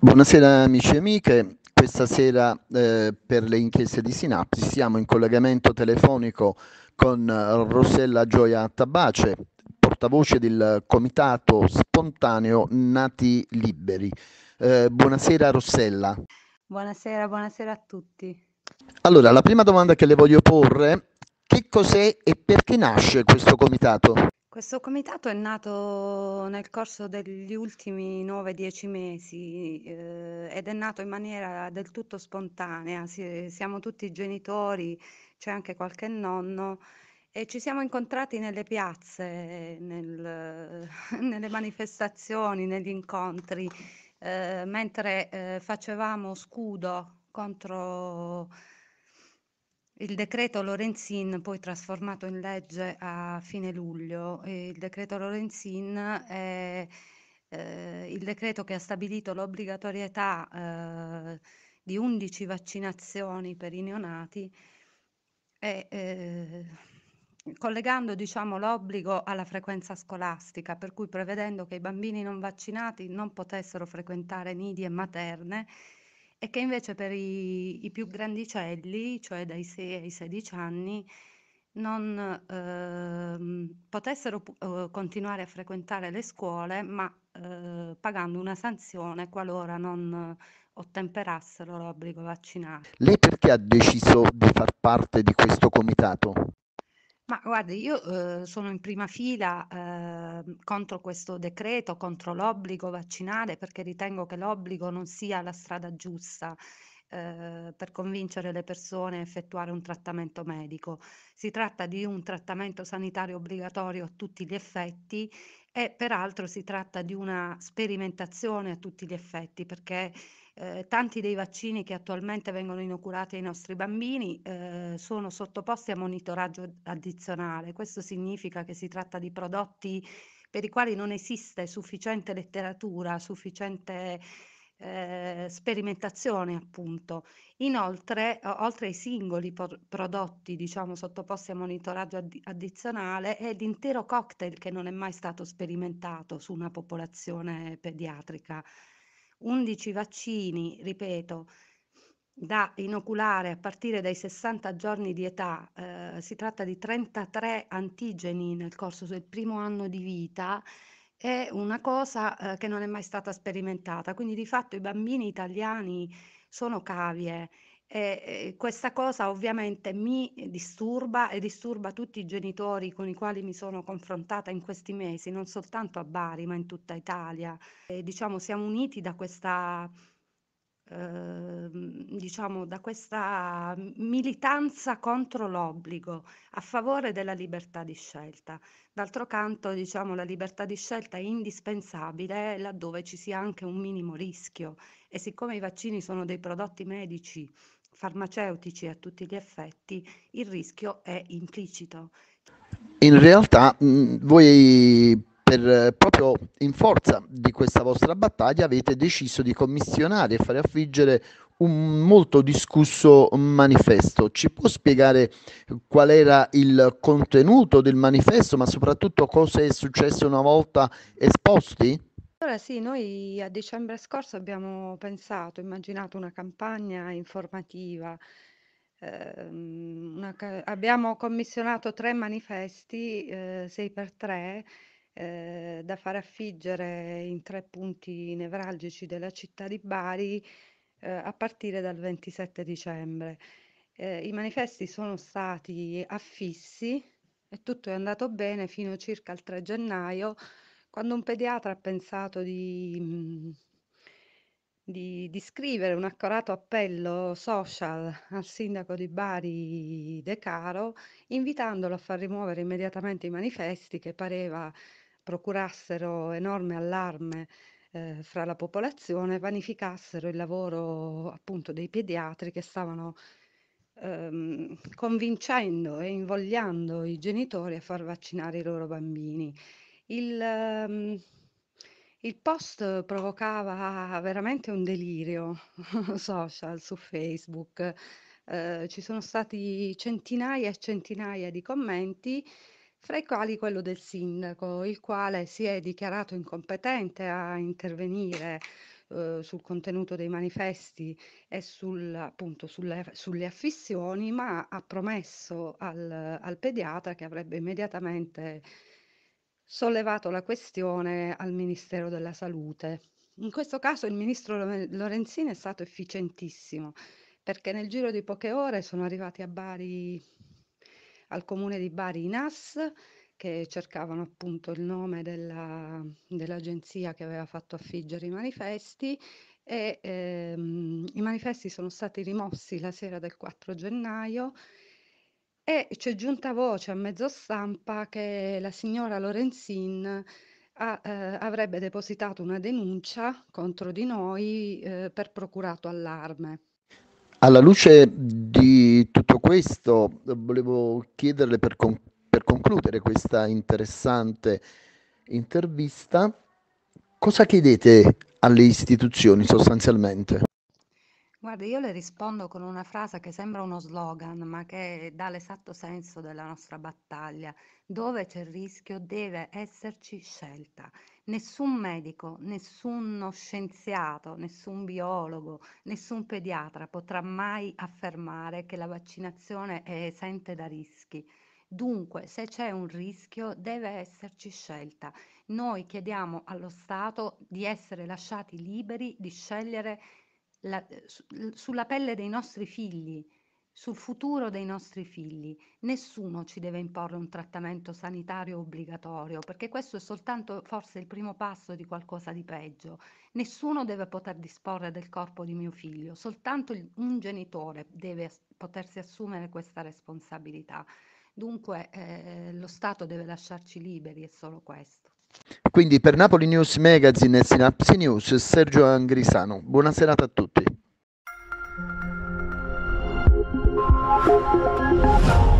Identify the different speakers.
Speaker 1: Buonasera amici e amiche, questa sera eh, per le inchieste di Sinapsi siamo in collegamento telefonico con Rossella Gioia Tabace, portavoce del Comitato Spontaneo Nati Liberi. Eh, buonasera Rossella.
Speaker 2: Buonasera, buonasera a tutti.
Speaker 1: Allora, la prima domanda che le voglio porre cos'è ecco e perché nasce questo comitato?
Speaker 2: Questo comitato è nato nel corso degli ultimi 9-10 mesi eh, ed è nato in maniera del tutto spontanea. Si, siamo tutti genitori, c'è anche qualche nonno e ci siamo incontrati nelle piazze, nel, nelle manifestazioni, negli incontri, eh, mentre eh, facevamo scudo contro il decreto Lorenzin, poi trasformato in legge a fine luglio, eh, il decreto Lorenzin è eh, il decreto che ha stabilito l'obbligatorietà eh, di 11 vaccinazioni per i neonati e eh, collegando diciamo, l'obbligo alla frequenza scolastica, per cui prevedendo che i bambini non vaccinati non potessero frequentare nidi e materne e che invece per i, i più grandicelli, cioè dai 6 ai 16 anni, non eh, potessero eh, continuare a frequentare le scuole, ma eh, pagando una sanzione qualora non ottemperassero l'obbligo vaccinale.
Speaker 1: Lei perché ha deciso di far parte di questo comitato?
Speaker 2: Ma guardi, io uhm, sono in prima fila Ehm, contro questo decreto, contro l'obbligo vaccinale, perché ritengo che l'obbligo non sia la strada giusta eh, per convincere le persone a effettuare un trattamento medico. Si tratta di un trattamento sanitario obbligatorio a tutti gli effetti e peraltro si tratta di una sperimentazione a tutti gli effetti perché eh, tanti dei vaccini che attualmente vengono inoculati ai nostri bambini eh, sono sottoposti a monitoraggio addizionale. Questo significa che si tratta di prodotti per i quali non esiste sufficiente letteratura, sufficiente eh, sperimentazione appunto. Inoltre, oltre ai singoli por- prodotti diciamo sottoposti a monitoraggio addi- addizionale, è l'intero cocktail che non è mai stato sperimentato su una popolazione pediatrica. 11 vaccini, ripeto, da inoculare a partire dai 60 giorni di età eh, eh, si tratta di 33 antigeni nel corso del primo anno di vita, è una cosa eh, che non è mai stata sperimentata. Quindi di fatto i bambini italiani sono cavie e questa cosa ovviamente mi disturba e disturba tutti i genitori con i quali mi sono confrontata in questi mesi, non soltanto a Bari, ma in tutta Italia. E, diciamo, siamo uniti da questa Ehm, diciamo, da questa militanza contro l'obbligo a favore della libertà di scelta. D'altro canto, diciamo, la libertà di scelta è indispensabile laddove ci sia anche un minimo rischio e siccome i vaccini sono dei prodotti medici, farmaceutici a tutti gli effetti, il rischio è implicito.
Speaker 1: In realtà mh, voi per, eh, proprio in forza di questa vostra battaglia avete deciso di commissionare e fare affiggere un molto discusso manifesto. Ci può spiegare qual era il contenuto del manifesto, ma soprattutto cosa è successo una volta esposti?
Speaker 2: Allora sì, noi a dicembre scorso abbiamo pensato, immaginato una campagna informativa. Eh, una, abbiamo commissionato tre manifesti, eh, 6x3, eh, da far affiggere in tre punti nevralgici della città di Bari eh, a partire dal 27 dicembre. Eh, I manifesti sono stati affissi e tutto è andato bene fino circa il 3 gennaio, quando un pediatra ha pensato di... Mm, di, di, scrivere un accorato appello social al sindaco di Bari De Caro, invitandolo a far rimuovere immediatamente i manifesti che pareva procurassero enorme allarme eh, fra la popolazione, vanificassero il lavoro appunto dei pediatri che stavano ehm, convincendo e invogliando i genitori a far vaccinare i loro bambini. Il, ehm, il post provocava veramente un delirio social su Facebook. Eh, ci sono stati centinaia e centinaia di commenti fra i quali quello del sindaco, il quale si è dichiarato incompetente a intervenire eh, sul contenuto dei manifesti e sul, appunto, sulle, sulle, affissioni, ma ha promesso al, al pediatra che avrebbe immediatamente sollevato la questione al Ministero della Salute. In questo caso il ministro Lorenzini è stato efficientissimo perché nel giro di poche ore sono arrivati a Bari al comune di Bari i NAS che cercavano appunto il nome della, dell'agenzia che aveva fatto affiggere i manifesti e ehm, i manifesti sono stati rimossi la sera del 4 gennaio e c'è giunta voce a mezzo stampa che la signora Lorenzin ha, eh, avrebbe depositato una denuncia contro di noi eh, per procurato allarme.
Speaker 1: Alla luce di tutto questo volevo chiederle per, con- per concludere questa interessante intervista, cosa chiedete alle istituzioni sostanzialmente?
Speaker 2: Guarda, io le rispondo con una frase che sembra uno slogan, ma che dà l'esatto senso della nostra battaglia. Dove c'è il rischio deve esserci scelta. Nessun medico, nessuno scienziato, nessun biologo, nessun pediatra potrà mai affermare che la vaccinazione è esente da rischi. Dunque, se c'è un rischio, deve esserci scelta. Noi chiediamo allo Stato di essere lasciati liberi di scegliere la, su, sulla pelle dei nostri figli sul futuro dei nostri figli. Nessuno ci deve imporre un trattamento sanitario obbligatorio, perché questo è soltanto forse il primo passo di qualcosa di peggio. Nessuno deve poter disporre del corpo di mio figlio, soltanto un genitore deve potersi assumere questa responsabilità. Dunque eh, lo Stato deve lasciarci liberi, è solo questo.
Speaker 1: Quindi per Napoli News Magazine e Sinapsi News Sergio Angrisano. Buona serata a tutti. Música